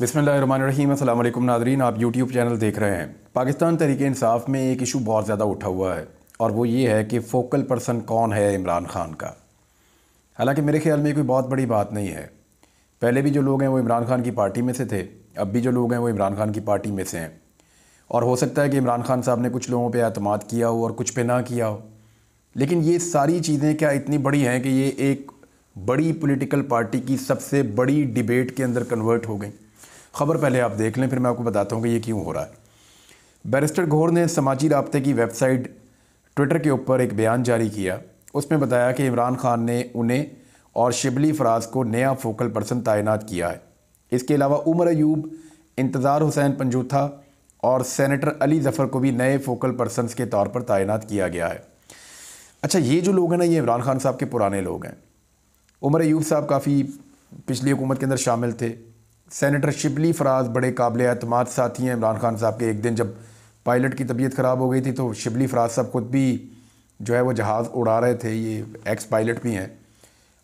बिसमीम नाजरीन आप यूट्यूब चैनल देख रहे हैं पाकिस्तान तरीके इंसाफ में एक इशू बहुत ज़्यादा उठा हुआ है और वो ये है कि फोकल पर्सन कौन है इमरान खान का हालांकि मेरे ख्याल में कोई बहुत बड़ी बात नहीं है पहले भी जो लोग हैं वो इमरान खान की पार्टी में से थे अब भी जो लोग हैं वो इमरान खान की पार्टी में से हैं और हो सकता है कि इमरान खान साहब ने कुछ लोगों पर अतमाद किया हो और कुछ पे ना किया हो लेकिन ये सारी चीज़ें क्या इतनी बड़ी हैं कि ये एक बड़ी पोलिटिकल पार्टी की सबसे बड़ी डिबेट के अंदर कन्वर्ट हो गई खबर पहले आप देख लें फिर मैं आपको बताता हूँ कि ये क्यों हो रहा है बैरिस्टर घोर ने समाजी रबते की वेबसाइट ट्विटर के ऊपर एक बयान जारी किया उसमें बताया कि इमरान खान ने उन्हें और शिबली फराज को नया फोकल पर्सन तैनात किया है इसके अलावा उमर अयूब इंतज़ार हुसैन पंजूथा और सेनेटर अली जफ़र को भी नए फोकल पर्सन के तौर पर तैनात किया गया है अच्छा ये जो लोग हैं ना ये इमरान खान साहब के पुराने लोग हैं उमर अयूब साहब काफ़ी पिछली हुकूमत के अंदर शामिल थे सैनिटर शिबली फराज बड़े काबिल अतमाद साथी हैं इमरान खान साहब के एक दिन जब पायलट की तबीयत ख़राब हो गई थी तो शिबली फराज साहब खुद भी जो है वो जहाज़ उड़ा रहे थे ये एक्स पायलट भी हैं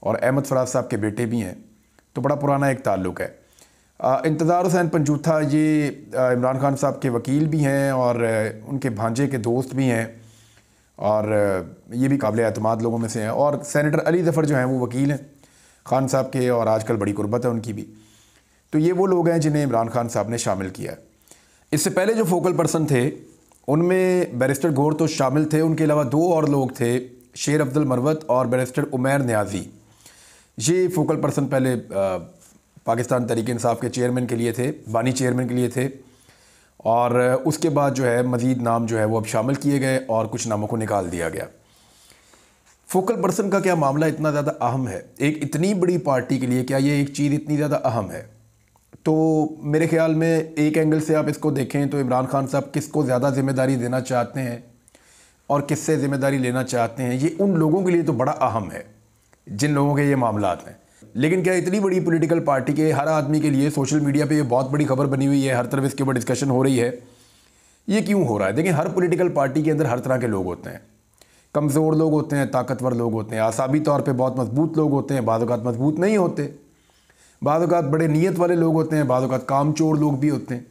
और अहमद फराज साहब के बेटे भी हैं तो बड़ा पुराना एक ताल्लुक़ है इंतज़ार हुसैन पंजूथा ये इमरान खान साहब के वकील भी हैं और उनके भांजे के दोस्त भी हैं और ये भी काबिल अतमाद लोगों में से हैं और सैनिटर अली जफ़र जो हैं वो वकील हैं खान साहब के और आजकल बड़ी गुरबत है उनकी भी तो ये वो लोग हैं जिन्हें इमरान खान साहब ने शामिल किया है इससे पहले जो फोकल पर्सन थे उनमें बैरिस्टर गौर तो शामिल थे उनके अलावा दो और लोग थे शेर अब्दुल मरवत और बैरिस्टर उमैर न्याजी ये फोकल पर्सन पहले पाकिस्तान तरीके इंसाफ के चेयरमैन के लिए थे बानी चेयरमैन के लिए थे और उसके बाद जो है मज़ीद नाम जो है वो अब शामिल किए गए और कुछ नामों को निकाल दिया गया फोकल पर्सन का क्या मामला इतना ज़्यादा अहम है एक इतनी बड़ी पार्टी के लिए क्या ये एक चीज़ इतनी ज़्यादा अहम है तो मेरे ख्याल में एक एंगल से आप इसको देखें तो इमरान खान साहब किसको ज़्यादा ज़िम्मेदारी देना चाहते हैं और किससे ज़िम्मेदारी लेना चाहते हैं ये उन लोगों के लिए तो बड़ा अहम है जिन लोगों के ये मामला हैं लेकिन क्या इतनी बड़ी पॉलिटिकल पार्टी के हर आदमी के लिए सोशल मीडिया पे ये बहुत बड़ी खबर बनी हुई है हर तरफ इसके ऊपर डिस्कशन हो रही है ये क्यों हो रहा है देखिए हर पॉलिटिकल पार्टी के अंदर हर तरह के लोग होते हैं कमज़ोर लोग होते हैं ताकतवर लोग होते हैं आसाबी तौर पर बहुत मजबूत लोग होते हैं बाज़ात मजबूत नहीं होते बाद बड़े नीयत वाले लोग होते हैं बाद काम चोर लोग भी होते हैं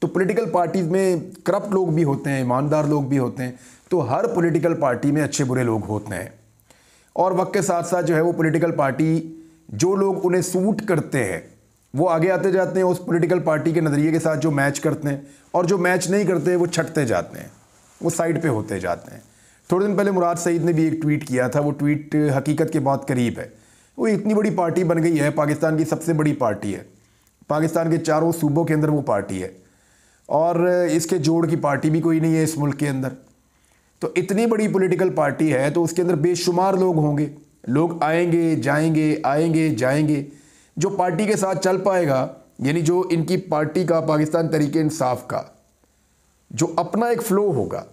तो पॉलिटिकल पार्टीज़ में करप्ट लोग भी होते हैं ईमानदार लोग भी होते हैं तो हर पॉलिटिकल पार्टी में अच्छे बुरे लोग होते हैं और वक्त के साथ साथ जो है वो पॉलिटिकल पार्टी जो लोग उन्हें सूट करते हैं वो आगे आते जाते हैं उस पॉलिटिकल पार्टी के नज़रिए के साथ जो मैच करते हैं और जो मैच नहीं करते वो छटते जाते हैं वो साइड पे होते जाते हैं थोड़े दिन पहले मुराद सईद ने भी एक ट्वीट किया था वो ट्वीट हकीकत के बहुत करीब है वो इतनी बड़ी पार्टी बन गई है पाकिस्तान की सबसे बड़ी पार्टी है पाकिस्तान के चारों सूबों के अंदर वो पार्टी है और इसके जोड़ की पार्टी भी कोई नहीं है इस मुल्क के अंदर तो इतनी बड़ी पॉलिटिकल पार्टी है तो उसके अंदर बेशुमार लोग होंगे लोग आएंगे जाएंगे आएंगे जाएंगे जो पार्टी के साथ चल पाएगा यानी जो इनकी पार्टी का पाकिस्तान तरीके इंसाफ का जो अपना एक फ़्लो होगा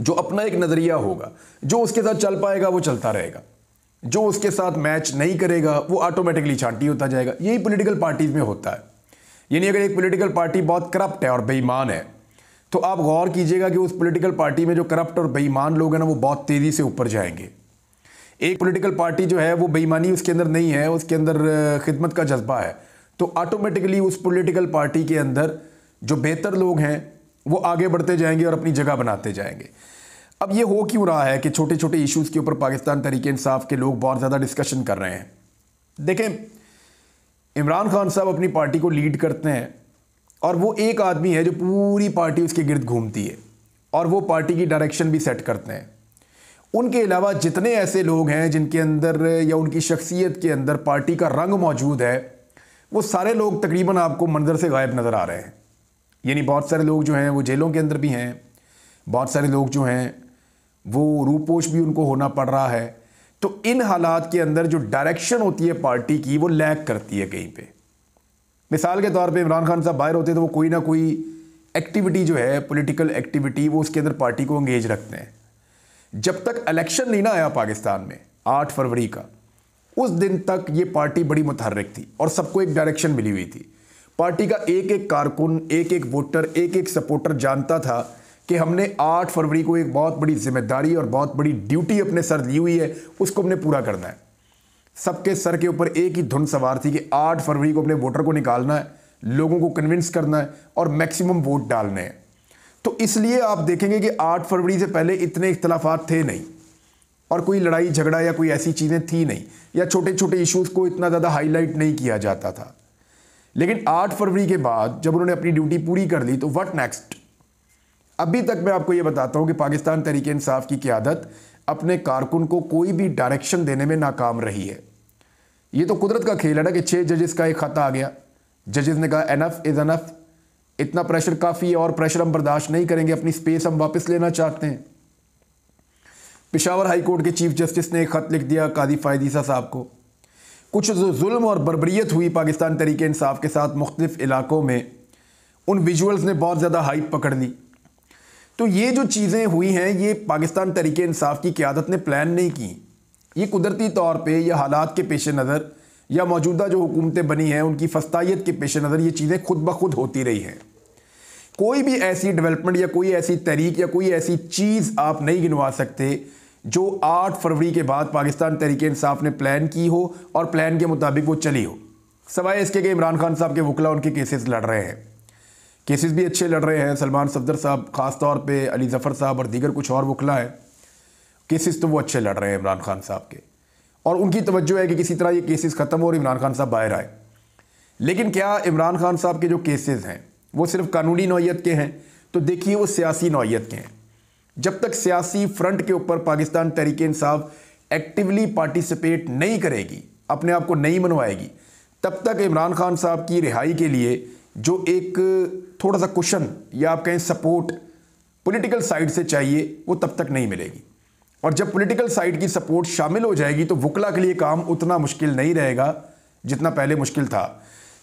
जो अपना एक नज़रिया होगा जो उसके साथ चल पाएगा वो चलता रहेगा जो उसके साथ मैच नहीं करेगा वो ऑटोमेटिकली छांटी होता जाएगा यही पॉलिटिकल पार्टीज में होता है यानी अगर एक पॉलिटिकल पार्टी बहुत करप्ट है और बेईमान है तो आप गौर कीजिएगा कि उस पॉलिटिकल पार्टी में जो करप्ट और बेईमान लोग हैं ना वो बहुत तेज़ी से ऊपर जाएंगे एक पॉलिटिकल पार्टी जो है वो बेईमानी उसके अंदर नहीं है उसके अंदर खिदमत का जज्बा है तो ऑटोमेटिकली उस पॉलिटिकल पार्टी के अंदर जो बेहतर लोग हैं वो आगे बढ़ते जाएंगे और अपनी जगह बनाते जाएंगे अब ये हो क्यों रहा है कि छोटे छोटे इश्यूज़ के ऊपर पाकिस्तान तरीके इंसाफ के लोग बहुत ज़्यादा डिस्कशन कर रहे हैं देखें इमरान खान साहब अपनी पार्टी को लीड करते हैं और वो एक आदमी है जो पूरी पार्टी उसके गिरद घूमती है और वो पार्टी की डायरेक्शन भी सेट करते हैं उनके अलावा जितने ऐसे लोग हैं जिनके अंदर या उनकी शख्सियत के अंदर पार्टी का रंग मौजूद है वो सारे लोग तकरीबन आपको मंजर से गायब नज़र आ रहे हैं यानी बहुत सारे लोग जो हैं वो जेलों के अंदर भी हैं बहुत सारे लोग जो हैं वो रूपोश भी उनको होना पड़ रहा है तो इन हालात के अंदर जो डायरेक्शन होती है पार्टी की वो लैग करती है कहीं पे मिसाल के तौर पे इमरान खान साहब बाहर होते तो वो कोई ना कोई एक्टिविटी जो है पॉलिटिकल एक्टिविटी वो उसके अंदर पार्टी को एंगेज रखते हैं जब तक इलेक्शन नहीं ना आया पाकिस्तान में आठ फरवरी का उस दिन तक ये पार्टी बड़ी मुतहरक थी और सबको एक डायरेक्शन मिली हुई थी पार्टी का एक एक कारकुन एक एक वोटर एक एक सपोर्टर जानता था कि हमने 8 फरवरी को एक बहुत बड़ी जिम्मेदारी और बहुत बड़ी ड्यूटी अपने सर ली हुई है उसको हमने पूरा करना है सबके सर के ऊपर एक ही धुन सवार थी कि 8 फरवरी को अपने वोटर को निकालना है लोगों को कन्विंस करना है और मैक्सिमम वोट डालने हैं तो इसलिए आप देखेंगे कि 8 फरवरी से पहले इतने इख्तलाफा थे नहीं और कोई लड़ाई झगड़ा या कोई ऐसी चीज़ें थी नहीं या छोटे छोटे इशूज़ को इतना ज़्यादा हाईलाइट नहीं किया जाता था लेकिन 8 फरवरी के बाद जब उन्होंने अपनी ड्यूटी पूरी कर ली तो व्हाट नेक्स्ट अभी तक मैं आपको ये बताता हूँ कि पाकिस्तान तरीके इंसाफ की क्यादत अपने कारकुन को कोई भी डायरेक्शन देने में नाकाम रही है ये तो कुदरत का खेल है ना कि छः जजेस का एक ख़त आ गया जजेस ने कहा एनफ इज़ अनफ इतना प्रेशर काफ़ी है और प्रेशर हम बर्दाश्त नहीं करेंगे अपनी स्पेस हम वापस लेना चाहते हैं पिशावर हाई कोर्ट के चीफ जस्टिस ने एक ख़त लिख दिया काजी फ़ायदीसा साहब को कुछ जो जुल्म और बरबरीत हुई पाकिस्तान तरीके इंसाफ के साथ मुख्तफ इलाकों में उन विजुअल्स ने बहुत ज़्यादा हाइप पकड़ ली तो ये जो चीज़ें हुई हैं ये पाकिस्तान तरीके इंसाफ की क्यादत ने प्लान नहीं की ये कुदरती तौर पर या हालात के पेश नज़र या मौजूदा जो हुकूमतें बनी हैं उनकी फस्तायत के पेश नज़र ये चीज़ें खुद ब खुद होती रही हैं कोई भी ऐसी डेवलपमेंट या कोई ऐसी तहरीक या कोई ऐसी चीज़ आप नहीं गिनवा सकते जो आठ फरवरी के बाद पाकिस्तान तरीके इंसाफ ने प्लान की हो और प्लान के मुताबिक वो चली हो सवाए इसके कि इमरान खान साहब के वकला उनके केसेस लड़ रहे हैं केसेस भी अच्छे लड़ रहे हैं सलमान सफदर साहब ख़ास तौर पे अली ज़फ़र साहब और दीगर कुछ और वकला हैं केसेस तो वो अच्छे लड़ रहे हैं इमरान खान साहब के और उनकी तवज्जो है कि किसी तरह ये केसेस ख़त्म हो और इमरान खान साहब बाहर आए लेकिन क्या इमरान खान साहब के जो केसेस हैं वो सिर्फ कानूनी नौीयत के हैं तो देखिए वो सियासी नौीयत के हैं जब तक सियासी फ्रंट के ऊपर पाकिस्तान तहरीक इंसाफ एक्टिवली पार्टिसिपेट नहीं करेगी अपने आप को नहीं मनवाएगी तब तक इमरान खान साहब की रिहाई के लिए जो एक थोड़ा सा क्वेश्चन या आप कहें सपोर्ट पॉलिटिकल साइड से चाहिए वो तब तक नहीं मिलेगी और जब पॉलिटिकल साइड की सपोर्ट शामिल हो जाएगी तो वकला के लिए काम उतना मुश्किल नहीं रहेगा जितना पहले मुश्किल था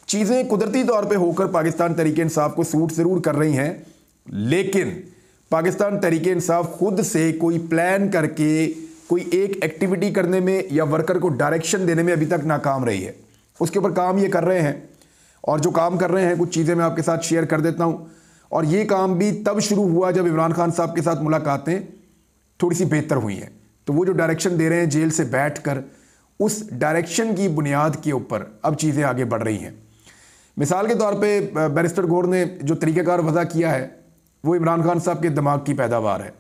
चीज़ें कुदरती तौर पे होकर पाकिस्तान तरीके इंसाफ को सूट ज़रूर कर रही हैं लेकिन पाकिस्तान तरीके इंसाफ खुद से कोई प्लान करके कोई एक एक्टिविटी करने में या वर्कर को डायरेक्शन देने में अभी तक नाकाम रही है उसके ऊपर काम ये कर रहे हैं और जो काम कर रहे हैं कुछ चीज़ें मैं आपके साथ शेयर कर देता हूँ और ये काम भी तब शुरू हुआ जब इमरान खान साहब के साथ मुलाकातें थोड़ी सी बेहतर हुई हैं तो वो जो डायरेक्शन दे रहे हैं जेल से बैठ कर उस डायरेक्शन की बुनियाद के ऊपर अब चीज़ें आगे बढ़ रही हैं मिसाल के तौर पर बैरिस्टर गौर ने जो तरीक़ाकार वजह किया है वो इमरान खान साहब के दिमाग की पैदावार है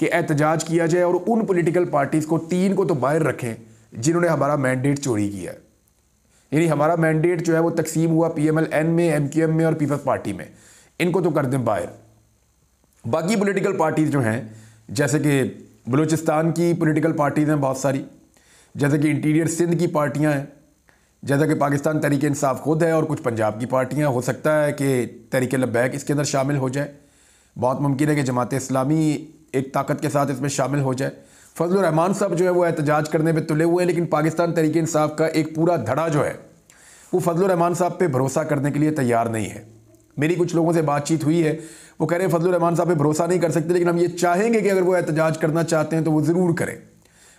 कि एहतजाज किया जाए और उन पॉलिटिकल पार्टीज़ को तीन को तो बाहर रखें जिन्होंने हमारा मैंडेट चोरी किया है यानी हमारा मैंडेट जो है वो तकसीम हुआ पी एम एल एन में एम क्यू एम में और पीपल्स पार्टी में इनको तो कर दें बाहर बाकी पोलिटिकल पार्टीज़ जो हैं जैसे कि बलूचिस्तान की पोलिटिकल पार्टीज़ हैं बहुत सारी जैसे कि इंटीरियर सिंध की पार्टियाँ हैं जैसा कि पाकिस्तान तरीके इंसाफ खुद है और कुछ पंजाब की पार्टियाँ हो सकता है कि तरीके लबैक इसके अंदर शामिल हो जाए बहुत मुमकिन है कि जमात इस्लामी एक ताकत के साथ इसमें शामिल हो जाए फजल रहमान साहब जो है वो एहतजाज करने पर तुले हुए हैं लेकिन पाकिस्तान तरीक इंसाफ का एक पूरा धड़ा जो है वो फजल रहमान साहब पर भरोसा करने के लिए तैयार नहीं है मेरी कुछ लोगों से बातचीत हुई है वो कह रहे हैं फजल रहमान साहब पर भरोसा नहीं कर सकते लेकिन हम ये चाहेंगे कि अगर वो एहतजाज करना चाहते हैं तो वो ज़रूर करें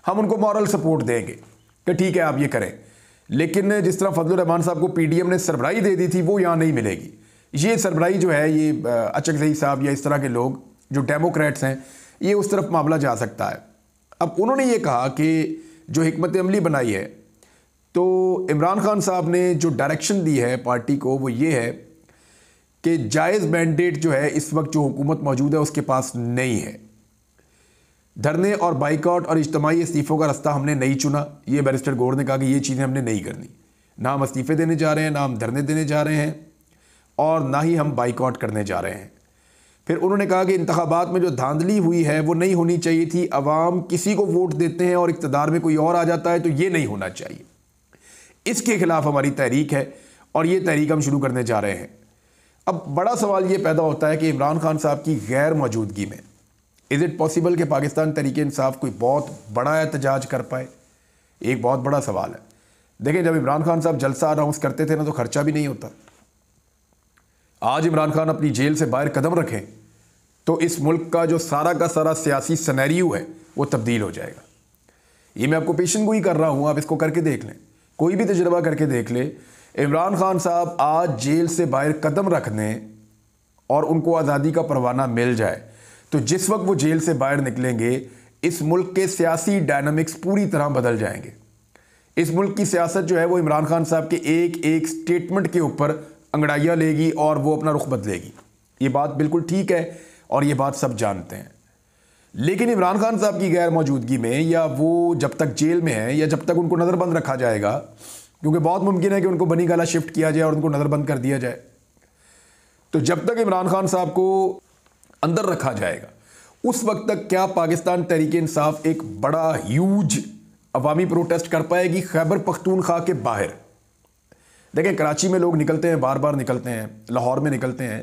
हम उनको मॉरल सपोर्ट देंगे कि ठीक है आप ये करें लेकिन जिस तरह फजल रहमान साहब को एम ने सरबराही दे दी थी वो यहाँ नहीं मिलेगी ये सरबराही जो है ये अचक जही साहब या इस तरह के लोग जो डेमोक्रेट्स हैं ये उस तरफ मामला जा सकता है अब उन्होंने ये कहा कि जो हमत अमली बनाई है तो इमरान खान साहब ने जो डायरेक्शन दी है पार्टी को वो ये है कि जायज़ मैंडेट जो है इस वक्त जो हुकूमत मौजूद है उसके पास नहीं है धरने और बाइकआउट और इज्तमाही इस्तीफ़ों का रास्ता हमने नहीं चुना ये बैरिस्टर गोर ने कहा कि ये चीज़ें हमने नहीं करनी ना हम इस्तीफ़े देने जा रहे हैं ना हम धरने देने जा रहे हैं और ना ही हम बाइकआउट करने जा रहे हैं फिर उन्होंने कहा कि इंतबात में जो धांधली हुई है वो नहीं होनी चाहिए थी अवाम किसी को वोट देते हैं और इकतदार में कोई और आ जाता है तो ये नहीं होना चाहिए इसके खिलाफ हमारी तहरीक है और ये तहरीक हम शुरू करने जा रहे हैं अब बड़ा सवाल ये पैदा होता है कि इमरान खान साहब की गैर मौजूदगी में इज़ इट पॉसिबल कि पाकिस्तान तहरीक इंसाफ कोई बहुत बड़ा एहतजाज कर पाए एक बहुत बड़ा सवाल है देखें जब इमरान खान साहब जलसा अनाउंस करते थे ना तो खर्चा भी नहीं होता आज इमरान खान अपनी जेल से बाहर कदम रखें तो इस मुल्क का जो सारा का सारा सियासी सनेरियो है वो तब्दील हो जाएगा ये मैं आपको पेशन गोई कर रहा हूँ आप इसको करके देख लें कोई भी तजर्बा करके देख ले इमरान खान साहब आज जेल से बाहर कदम रख दें और उनको आज़ादी का परवाना मिल जाए तो जिस वक्त वो जेल से बाहर निकलेंगे इस मुल्क के सियासी डायनमिक्स पूरी तरह बदल जाएंगे इस मुल्क की सियासत जो है वो इमरान खान साहब के एक एक स्टेटमेंट के ऊपर अंगड़ाइयाँ लेगी और वो अपना रुख बदलेगी ये बात बिल्कुल ठीक है और ये बात सब जानते हैं लेकिन इमरान खान साहब की गैर मौजूदगी में या वो जब तक जेल में है या जब तक उनको नज़रबंद रखा जाएगा क्योंकि बहुत मुमकिन है कि उनको बनी गला शिफ्ट किया जाए और उनको नज़रबंद कर दिया जाए तो जब तक इमरान खान साहब को अंदर रखा जाएगा उस वक्त तक क्या पाकिस्तान तहरीक इंसाफ एक बड़ा ह्यूज अवामी प्रोटेस्ट कर पाएगी खैबर पख्तूनख्वा के बाहर देखें कराची में लोग निकलते हैं बार बार निकलते हैं लाहौर में निकलते हैं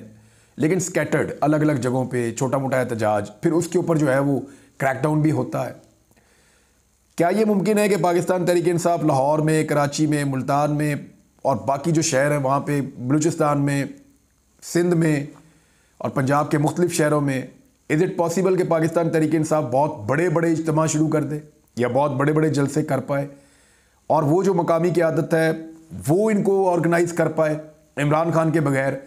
लेकिन स्कैटर्ड अलग अलग जगहों पे छोटा मोटा एहतजाज फिर उसके ऊपर जो है वो क्रैकडाउन भी होता है क्या ये मुमकिन है कि पाकिस्तान तरीके इंसाफ लाहौर में कराची में मुल्तान में और बाकी जो शहर हैं वहाँ पे बलूचिस्तान में सिंध में और पंजाब के मुख्तलिफ शहरों में इज़ इट पॉसिबल कि पाकिस्तान तरीके इंसाफ बहुत बड़े बड़े इजतम शुरू कर दे या बहुत बड़े बड़े जलसे कर पाए और वो जो मकामी की आदत है वो इनको ऑर्गेनाइज़ कर पाए इमरान खान के बगैर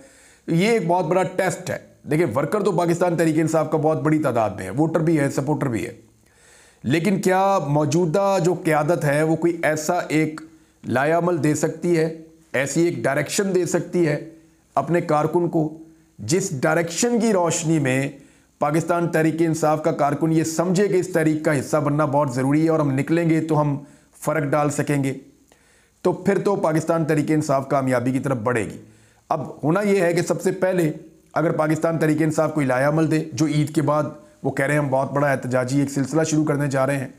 ये एक बहुत बड़ा टेस्ट है देखिए वर्कर तो पाकिस्तान तरीके इंसाफ का बहुत बड़ी तादाद में है वोटर भी है सपोर्टर भी है लेकिन क्या मौजूदा जो क़्यादत है वो कोई ऐसा एक लायामल दे सकती है ऐसी एक डायरेक्शन दे सकती है अपने कारकुन को जिस डायरेक्शन की रोशनी में पाकिस्तान तहरीक इंसाफ का कारकुन ये समझे कि इस तहरीक का हिस्सा बनना बहुत ज़रूरी है और हम निकलेंगे तो हम फ़र्क डाल सकेंगे तो फिर तो पाकिस्तान तहरीक इंसाफ कामयाबी की तरफ बढ़ेगी अब होना यह है कि सबसे पहले अगर पाकिस्तान तरीके इंसाफ कोई लायामल दे जो ईद के बाद वो कह रहे हैं हम बहुत बड़ा एहतजाजी एक सिलसिला शुरू करने जा रहे हैं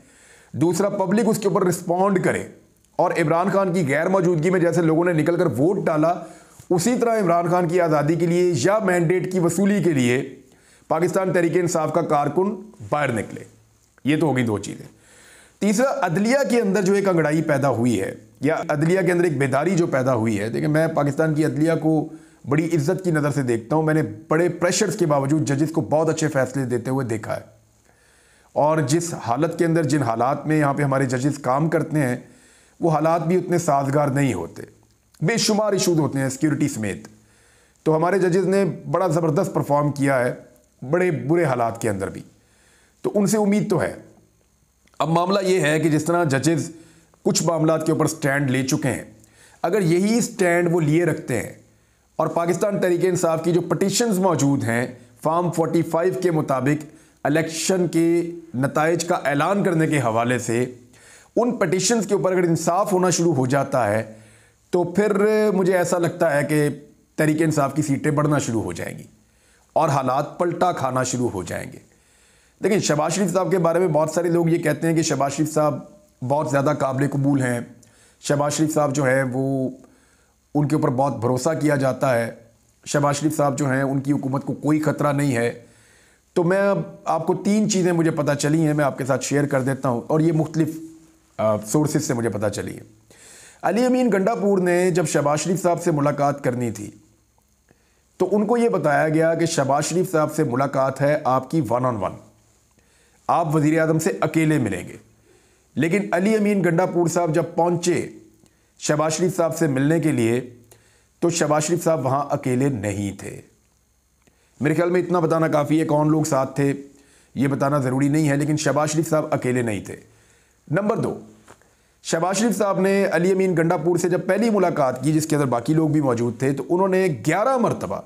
दूसरा पब्लिक उसके ऊपर रिस्पॉन्ड करे और इमरान खान की गैर मौजूदगी में जैसे लोगों ने निकल कर वोट डाला उसी तरह इमरान खान की आज़ादी के लिए या मैंडेट की वसूली के लिए पाकिस्तान तरीके इंसाफ का कारकुन बाहर निकले ये तो होगी दो चीज़ें तीसरा अदलिया के अंदर जो एक अंगड़ाई पैदा हुई है या अदलिया के अंदर एक बेदारी जो पैदा हुई है देखिए मैं पाकिस्तान की अदलिया को बड़ी इज्जत की नज़र से देखता हूँ मैंने बड़े प्रेशर्स के बावजूद जजेस को बहुत अच्छे फैसले देते हुए देखा है और जिस हालत के अंदर जिन हालात में यहाँ पे हमारे जजेस काम करते हैं वो हालात भी उतने साजगार नहीं होते बेशुमार इशूज़ होते हैं सिक्योरिटी समेत तो हमारे जजेस ने बड़ा ज़बरदस्त परफॉर्म किया है बड़े बुरे हालात के अंदर भी तो उनसे उम्मीद तो है अब मामला ये है कि जिस तरह जजेज़ कुछ मामला के ऊपर स्टैंड ले चुके हैं अगर यही स्टैंड वो लिए रखते हैं और पाकिस्तान तरीके इंसाफ की जो पटिशन्स मौजूद हैं फार्म 45 के मुताबिक इलेक्शन के नतज का ऐलान करने के हवाले से उन पटिशन्स के ऊपर अगर इंसाफ होना शुरू हो जाता है तो फिर मुझे ऐसा लगता है कि तरीके इंसाफ की सीटें बढ़ना शुरू हो जाएंगी और हालात पलटा खाना शुरू हो जाएंगे लेकिन शबाज शरीफ साहब के बारे में बहुत सारे लोग ये कहते हैं कि शबाज शरीफ साहब बहुत ज़्यादा काबिल कबूल हैं शहबाज शरीफ साहब जो हैं वो उनके ऊपर बहुत भरोसा किया जाता है शहबाज शरीफ साहब जो हैं उनकी हुकूमत को कोई ख़तरा नहीं है तो मैं अब आपको तीन चीज़ें मुझे पता चली हैं मैं आपके साथ शेयर कर देता हूँ और ये मुख्तलिफ सोर्सेज से मुझे पता चली है अली अमीन गंडापुर ने जब शहबाज शरीफ साहब से मुलाकात करनी थी तो उनको ये बताया गया कि शहबाज शरीफ साहब से मुलाकात है आपकी वन ऑन वन आप वज़ी अजम से अकेले मिलेंगे लेकिन अली अमीन गंडापुर साहब जब पहुंचे शहबाज शरीफ साहब से मिलने के लिए तो शहबाज शरीफ साहब वहाँ अकेले नहीं थे मेरे ख्याल में इतना बताना काफ़ी है कौन लोग साथ थे ये बताना ज़रूरी नहीं है लेकिन शहबाज शरीफ साहब अकेले नहीं थे नंबर दो शहबाज शरीफ साहब ने अली अमीन गंडापुर से जब पहली मुलाकात की जिसके अंदर बाकी लोग भी मौजूद थे तो उन्होंने ग्यारह मरतबा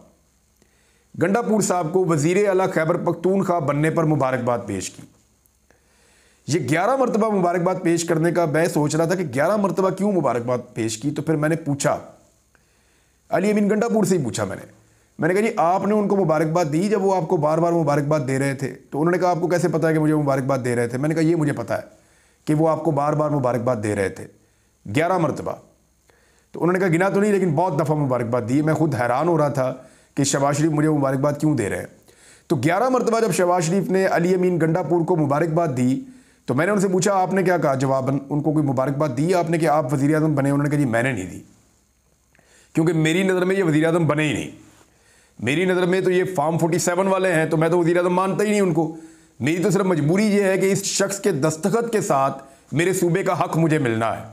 गंडापुर साहब को वजीर अला खैबर पख्तूनख्वा बनने पर मुबारकबाद पेश की ये ग्यारह मरतबा मुबारकबाद पेश करने का मैं सोच रहा था कि ग्यारह मरतबा क्यों मुबारकबाद पेश की तो फिर मैंने पूछा अली अमीन गंडापुर से ही पूछा मैंने मैंने कहा जी आपने उनको मुबारकबाद दी जब वो आपको बार बार मुबारकबाद दे रहे थे तो उन्होंने कहा आपको कैसे पता है कि मुझे मुबारकबाद दे रहे थे मैंने कहा ये मुझे पता है कि वो आपको बार बार मुबारकबाद दे रहे थे ग्यारह मरतबा तो उन्होंने कहा गिना तो नहीं लेकिन बहुत दफ़ा मुबारकबाद दी मैं खुद हैरान हो रहा था कि शबाज शरीफ मुझे मुबारकबाद क्यों दे रहे हैं तो ग्यारह मरतबा जब शबाज शरीफ ने अली अमीन गंडापुर को मुबारकबाद दी तो मैंने उनसे पूछा आपने क्या कहा जवाबन उनको कोई मुबारकबाद दी आपने कि आप वज़ी अजम बने उन्होंने कहा जी मैंने नहीं दी क्योंकि मेरी नज़र में ये वज़ी अजम बने ही नहीं मेरी नज़र में तो ये फार्म फोर्टी सेवन वाले हैं तो मैं तो वज़ी अजम मानता ही नहीं उनको मेरी तो सिर्फ मजबूरी ये है कि इस शख्स के दस्तखत के साथ मेरे सूबे का हक मुझे मिलना है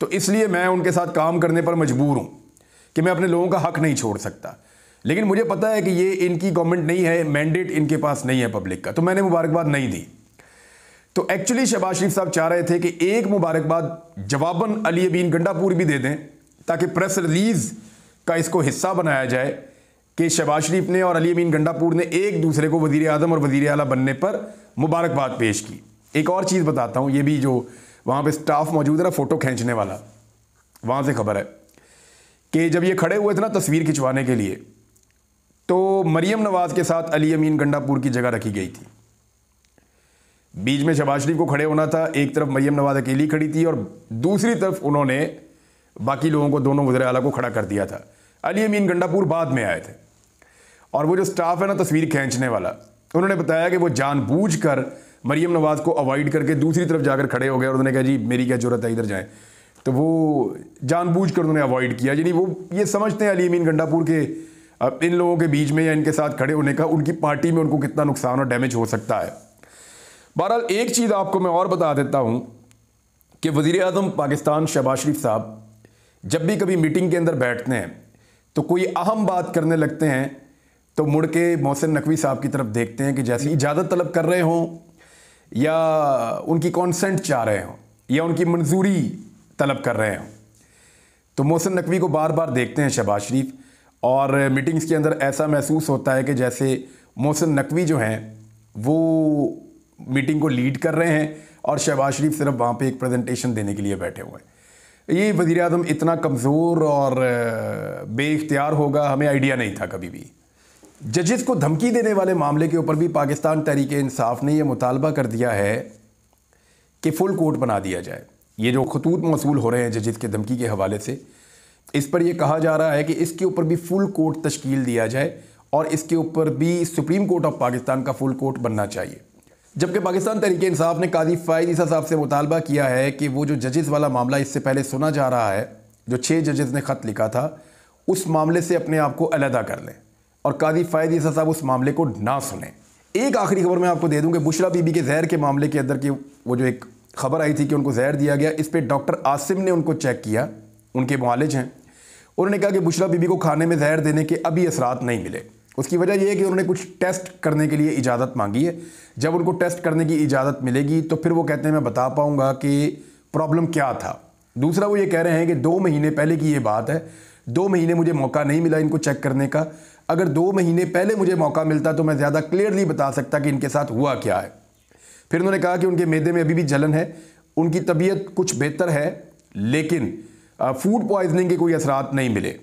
तो इसलिए मैं उनके साथ काम करने पर मजबूर हूँ कि मैं अपने लोगों का हक नहीं छोड़ सकता लेकिन मुझे पता है कि ये इनकी गवर्नमेंट नहीं है मैंडेट इनके पास नहीं है पब्लिक का तो मैंने मुबारकबाद नहीं दी तो एक्चुअली शहबाज शरीफ साहब चाह रहे थे कि एक मुबारकबाद जवाबन अली अबीन गंडापुर भी दे दें ताकि प्रेस रिलीज का इसको हिस्सा बनाया जाए कि शहबाज शरीफ ने और अली अबीन गंडापुर ने एक दूसरे को वजीर अजम और वजीर अला बनने पर मुबारकबाद पेश की एक और चीज़ बताता हूँ ये भी जो वहाँ पर स्टाफ मौजूद है ना फ़ोटो खींचने वाला वहाँ से खबर है कि जब ये खड़े हुए थे ना तस्वीर खिंचवाने के लिए तो मरियम नवाज़ के साथ अली अमीन गंडापुर की जगह रखी गई थी बीच में शबाज शरीफ को खड़े होना था एक तरफ मैम नवाज अकेली खड़ी थी और दूसरी तरफ उन्होंने बाकी लोगों को दोनों वजर अला को खड़ा कर दिया था अली अमीन गंडापुर बाद में आए थे और वो जो स्टाफ है ना तस्वीर खींचने वाला उन्होंने बताया कि वो जानबूझ कर मरीम नवाज को अवॉइड करके दूसरी तरफ जाकर खड़े हो गए और उन्होंने कहा जी मेरी क्या जरूरत है इधर जाएं तो वो जानबूझ कर उन्होंने अवॉइड किया यानी वो ये समझते हैं अली अमीन गंडापुर के इन लोगों के बीच में या इनके साथ खड़े होने का उनकी पार्टी में उनको कितना नुकसान और डैमेज हो सकता है बहरहाल एक चीज़ आपको मैं और बता देता हूँ कि वज़ी अजम पाकिस्तान शहबाज शरीफ साहब जब भी कभी मीटिंग के अंदर बैठते हैं तो कोई अहम बात करने लगते हैं तो मुड़ के मोहसिन नकवी साहब की तरफ देखते हैं कि जैसे इजाज़त तलब कर रहे हों या उनकी कॉन्सेंट चाह रहे हों या उनकी मंजूरी तलब कर रहे हों तो मोहसिन नकवी को बार बार देखते हैं शहबाज शरीफ और मीटिंग्स के अंदर ऐसा महसूस होता है कि जैसे मोहसिन नकवी जो हैं वो मीटिंग को लीड कर रहे हैं और शहबाज शरीफ सिर्फ वहाँ पे एक प्रेजेंटेशन देने के लिए बैठे हुए हैं ये वज़ी अजम इतना कमज़ोर और बेख्तियार होगा हमें आइडिया नहीं था कभी भी जजेस को धमकी देने वाले मामले के ऊपर भी पाकिस्तान तहरीक इंसाफ ने यह मुतालबा कर दिया है कि फुल कोर्ट बना दिया जाए ये जो खतूत मौसू हो रहे हैं जजेस के धमकी के हवाले से इस पर यह कहा जा रहा है कि इसके ऊपर भी फुल कोर्ट तश्कील दिया जाए और इसके ऊपर भी सुप्रीम कोर्ट ऑफ पाकिस्तान का फुल कोर्ट बनना चाहिए जबकि पाकिस्तान तरीके इंसाफ ने कादी फ़ायद ईसा साहब से मुतालबा किया है कि वो जो जजेस वाला मामला इससे पहले सुना जा रहा है जो छः जजेस ने ख़त लिखा था उस मामले से अपने आप को अलहदा कर लें और कादी फ़ायद ईसा साहब उस मामले को ना सुने एक आखिरी खबर मैं आपको दे दूँ कि बुशरा बीबी के जहर के मामले के अंदर की वो जो एक खबर आई थी कि उनको जहर दिया गया इस पर डॉक्टर आसिम ने उनको चेक किया उनके मालिज हैं उन्होंने कहा कि बुशरा बीबी को खाने में जहर देने के अभी असरात नहीं मिले उसकी वजह यह है कि उन्होंने कुछ टेस्ट करने के लिए इजाज़त मांगी है जब उनको टेस्ट करने की इजाज़त मिलेगी तो फिर वो कहते हैं मैं बता पाऊँगा कि प्रॉब्लम क्या था दूसरा वो ये कह रहे हैं कि दो महीने पहले की ये बात है दो महीने मुझे मौका नहीं मिला इनको चेक करने का अगर दो महीने पहले मुझे मौका मिलता तो मैं ज़्यादा क्लियरली बता सकता कि इनके साथ हुआ क्या है फिर उन्होंने कहा कि उनके मैदे में अभी भी जलन है उनकी तबीयत कुछ बेहतर है लेकिन फूड पॉइजनिंग के कोई असरात नहीं मिले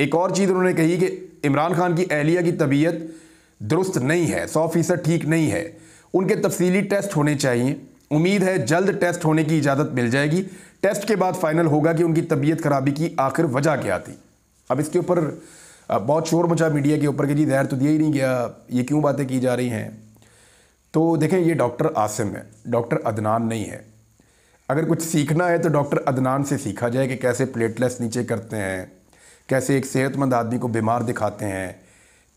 एक और चीज़ उन्होंने कही कि इमरान खान की अहलिया की तबीयत दुरुस्त नहीं है सौ फीसद ठीक नहीं है उनके तफसीली टेस्ट होने चाहिए उम्मीद है जल्द टेस्ट होने की इजाज़त मिल जाएगी टेस्ट के बाद फाइनल होगा कि उनकी तबीयत खराबी की आखिर वजह क्या थी अब इसके ऊपर बहुत शोर मचा मीडिया के ऊपर कि जी जहर तो दिया ही नहीं गया ये क्यों बातें की जा रही हैं तो देखें ये डॉक्टर आसिम है डॉक्टर अदनान नहीं है अगर कुछ सीखना है तो डॉक्टर अदनान से सीखा जाए कि कैसे प्लेटलेट्स नीचे करते हैं कैसे एक सेहतमंद आदमी को बीमार दिखाते हैं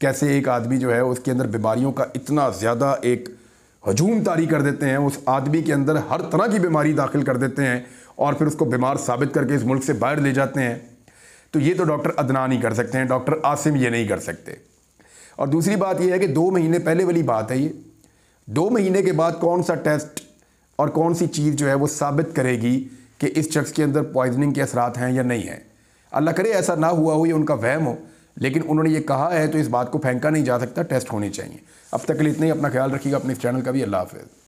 कैसे एक आदमी जो है उसके अंदर बीमारियों का इतना ज़्यादा एक हजूम तारी कर देते हैं उस आदमी के अंदर हर तरह की बीमारी दाखिल कर देते हैं और फिर उसको बीमार साबित करके इस मुल्क से बाहर ले जाते हैं तो ये तो डॉक्टर अदनान ही कर सकते हैं डॉक्टर आसिम ये नहीं कर सकते और दूसरी बात यह है कि दो महीने पहले वाली बात है ये दो महीने के बाद कौन सा टेस्ट और कौन सी चीज़ जो है वो साबित करेगी कि इस शख्स के अंदर पॉइजनिंग के असरात हैं या नहीं हैं अल्लाह करे ऐसा ना हुआ हो या उनका वहम हो लेकिन उन्होंने ये कहा है तो इस बात को फेंका नहीं जा सकता टेस्ट होने चाहिए अब तक के लिए इतना ही अपना ख्याल रखिएगा अपने इस चैनल का भी अल्लाह हाफिज़